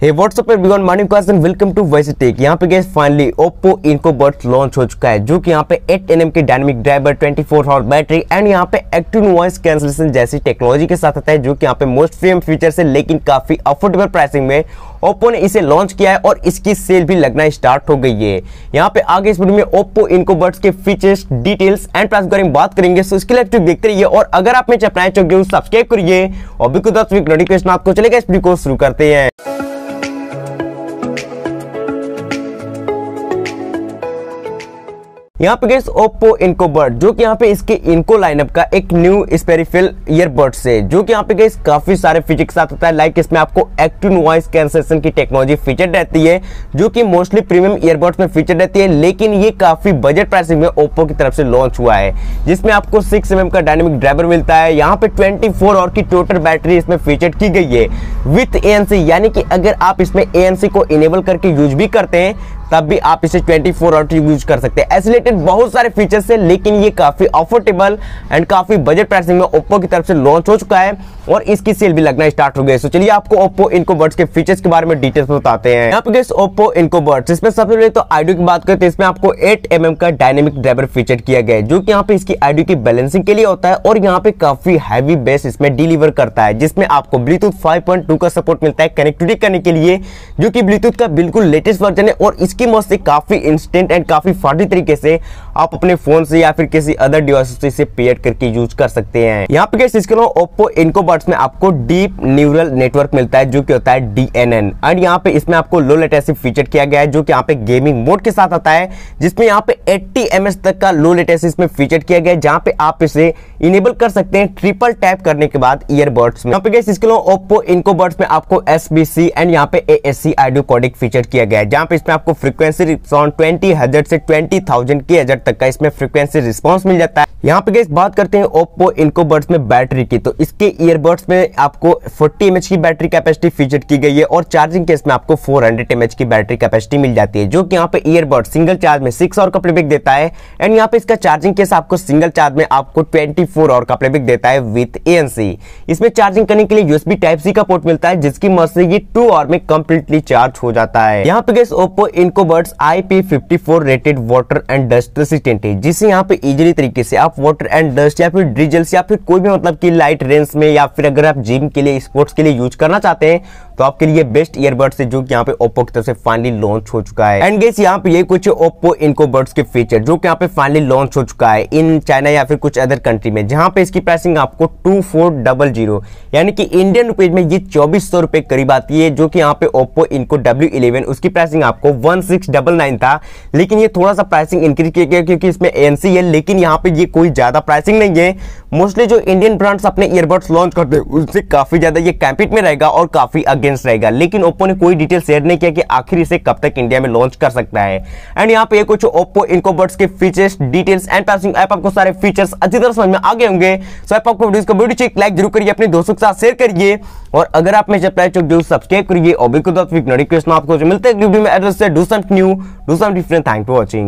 हे whatsapp everyone मानिव कासन welcome to वैसे टेक यहाँ पे गए फाइनली ओप्पो इनको बर्ट लॉन्च हो चुका है जो कि यहाँ पे 8 एन के dynamic driver 24 four hour battery and यहाँ पे एक्टिव वॉइस कैंसलेशन जैसी टेक्नोलॉजी के साथ आता है जो कि यहाँ पे मोस्ट फेम फीचर है लेकिन काफी अफोर्डेबल प्राइसिंग में ओप्पो ने इसे लॉन्च किया है और इसकी सेल भी लगना स्टार्ट हो गई है यहाँ पे आगे इस वीडियो में ओप्पो इनको बर्ड्स के फीचर्स डिटेल्स एंड प्राइस बारे में बात करेंगे सो इसके लिए देखते रहिए और अगर आप मेरे चैनल चौक सब्सक्राइब तो करिए और बिल्कुल नोटिफिकेशन आपको चलेगा इस वीडियो को शुरू करते हैं यहाँ पे गैस ओप्पो इनको बर्ड जो कि यहाँ पे इसके इनको लाइनअप का एक न्यू स्पेरिफिल ईयरबड्स है जो कि यहाँ पे गैस काफी सारे फीचर के साथ होता है लाइक इसमें आपको एक्टिव वॉइस कैंसेशन की टेक्नोलॉजी फीचर रहती है जो कि मोस्टली प्रीमियम ईयरबर्ड्स में फीचर रहती है लेकिन ये काफी बजट प्राइसिंग में ओप्पो की तरफ से लॉन्च हुआ है जिसमें आपको सिक्स एम mm का डायनेमिक ड्राइवर मिलता है यहाँ पे ट्वेंटी फोर की टोटल बैटरी इसमें फीचर की गई है विथ ए यानी कि अगर आप इसमें ए को इनेबल करके यूज भी करते हैं तब भी आप इसे 24 फोर आवर यूज कर सकते हैं एसलेटेड बहुत सारे फीचर्स है लेकिन ये काफ़ी अफोर्डेबल एंड काफ़ी बजट प्राइसिंग में ओप्पो की तरफ से लॉन्च हो चुका है और इसकी सेल भी लगना स्टार्ट हो गई चलिए आपको ओप्पो इनको बर्ड्स के फीचर्स के बारे में डिटेल्स बताते हैं यहाँ पे ओप्पो इनको बर्ड्स इसमें सबसे पहले तो आइडियो की बात करें तो इसमें आपको एट एम mm का डायनेमिक ड्राइवर फीचर किया गया है जो कि यहाँ पे इसकी आइडियो की बैलेंसिंग के लिए होता है और यहाँ पे काफ़ी हैवी बेस इसमें डिलीवर करता है जिसमें आपको ब्लूटूथ फाइव का सपोर्ट मिलता है कनेक्टिविटी करने के लिए जो की ब्लूटूथ का बिल्कुल लेटेस्ट वर्जन है और इस इसकी मौत से काफी इंस्टेंट एंड काफी फर्जी तरीके से आप अपने फोन से या फिर किसी अदर डिवाइस से इसे पेयर करके यूज कर सकते हैं यहाँ पे कैसे इसके अलावा ओप्पो इनको बर्ड्स में आपको डीप न्यूरल नेटवर्क मिलता है जो की होता है डी एन एन एंड यहाँ पे इसमें आपको लो लेटेसी फीचर किया गया है जो की यहाँ पे गेमिंग मोड के साथ आता है जिसमें यहाँ पे एट्टी एम तक का लो लेटेसी इसमें फीचर किया गया है जहाँ पे आप इसे इनेबल कर सकते हैं ट्रिपल टैप करने के बाद ईयरबड्स में पे इसके अलावा ओप्पो इनको बर्ड्स में आपको एस बी सी एंड यहाँ पे A S C audio codec feature किया गया है जहाँ पे इसमें आपको फ्रीक्वेंसी ट्वेंटी हजार से ट्वेंटी थाउजेंड के हजार तक का इसमें फ्रिक्वेंसी रिस्पॉन्स मिल जाता है यहाँ पे गैस बात करते हैं ओप्पो इनको बर्ड्स में बैटरी की तो इसके ईयरबड्स में आपको 40 एमएच की बैटरी कैपेसिटी फीचर की गई है और चार्जिंग केस में आपको 400 हंड्रेड एमएच की बैटरी कैपेसिटी मिल जाती है जो कि यहाँ पे ईयरबड सिंगल चार्ज में सिक्स और का प्लेबैक देता है एंड यहाँ पे इसका चार्जिंग केस आपको सिंगल चार्ज में आपको ट्वेंटी और का प्लेबैक देता है विथ ए इसमें चार्जिंग करने के लिए यूएसबी टाइप सी का पोर्ट मिलता है जिसकी मदद से ये टू आवर में कम्प्लीटली चार्ज हो जाता है यहाँ पे guys Oppo Enco buds I rated water and dust resistant है जिसे यहाँ पे इजीली तरीके से आप वाटर एंड डस्ट या फिर ड्रिजल्स या फिर कोई भी मतलब कि लाइट रेंज में या फिर अगर आप जिम के लिए स्पोर्ट्स के लिए यूज करना चाहते हैं तो आपके लिए बेस्ट ईयरबड्स है जो कि यहाँ पे ओप्पो की तरफ से फाइनली लॉन्च हो चुका है एंड गेस यहाँ पे ये कुछ ओप्पो इनको बर्ड्स के फीचर जो कि यहाँ पे फाइनली लॉन्च हो चुका है इन चाइना या फिर कुछ अदर कंट्री में जहाँ पे इसकी प्राइसिंग आपको टू फोर डबल जीरो यानी कि इंडियन रुपीज में ये चौबीस सौ रुपए करीब आती है जो कि यहाँ पे ओप्पो इनको डब्ल्यू इलेवन उसकी प्राइसिंग आपको वन सिक्स डबल नाइन था लेकिन ये थोड़ा सा प्राइसिंग इंक्रीज किया गया क्योंकि इसमें एनसी है लेकिन यहाँ पे ये कोई ज़्यादा प्राइसिंग नहीं है मोस्टली जो इंडियन ब्रांड्स अपने ईयरबड्स लॉन्च करते हैं उनसे काफ़ी ज़्यादा ये कैंपिट में रहेगा और काफ़ी अगेंस्ट रहेगा लेकिन ओप्पो ने कोई डिटेल शेयर नहीं किया कि आखिर इसे कब तक इंडिया में लॉन्च कर सकता है एंड यहाँ पे कुछ ओप्पो इनकोबर्ड्स के फीचर्स डिटेल्स एंड प्राइसिंग ऐप आपको सारे फीचर्स अच्छी तरह समझ में आगे होंगे सो ऐप आपको वीडियो को वीडियो चेक लाइक जरूर करिए अपने दोस्तों के साथ शेयर करिए और अगर आप मेरे चैनल चौक तो जरूर सब्सक्राइब करिए और बिल्कुल रिक्वेस्ट आपको मिलते हैं new do some different thank for watching